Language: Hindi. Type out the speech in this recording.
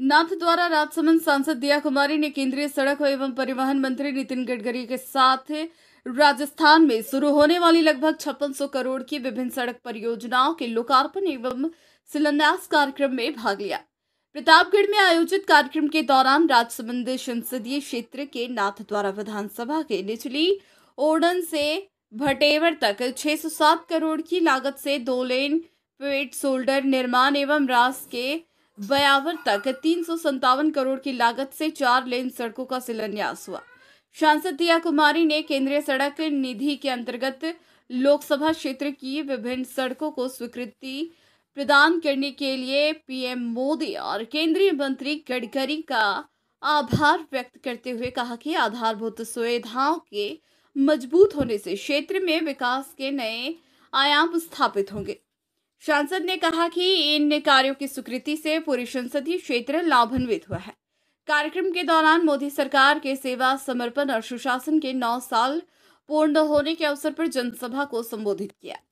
नाथ द्वारा राजसमंद सांसद दिया कुमारी ने केंद्रीय सड़क एवं परिवहन मंत्री नितिन गडकरी के साथ राजस्थान में शुरू होने वाली लगभग छप्पन करोड़ की विभिन्न सड़क परियोजनाओं के लोकार्पण एवं शिलान्यास कार्यक्रम में भाग लिया प्रतापगढ़ में आयोजित कार्यक्रम के दौरान राजसमंद संसदीय क्षेत्र के नाथ द्वारा विधानसभा के निचली ओडन से भटेवर तक 607 करोड़ की लागत से दो लेन पेट शोल्डर निर्माण एवं रास के बयावर तक तीन करोड़ की लागत से चार लेन सड़कों का शिलान्यास हुआ सांसद दिया कुमारी ने केंद्रीय सड़क निधि के अंतर्गत लोकसभा क्षेत्र की विभिन्न सड़कों को स्वीकृति प्रदान करने के लिए पीएम मोदी और केंद्रीय मंत्री गडकरी का आभार व्यक्त करते हुए कहा कि आधारभूत सुविधाओं के मजबूत होने से क्षेत्र में विकास के नए आयाम स्थापित होंगे सांसद ने कहा कि इन कार्यों की स्वीकृति से पूरी संसदीय क्षेत्र लाभान्वित हुआ है कार्यक्रम के दौरान मोदी सरकार के सेवा समर्पण और सुशासन के नौ साल पूर्ण होने के अवसर पर जनसभा को संबोधित किया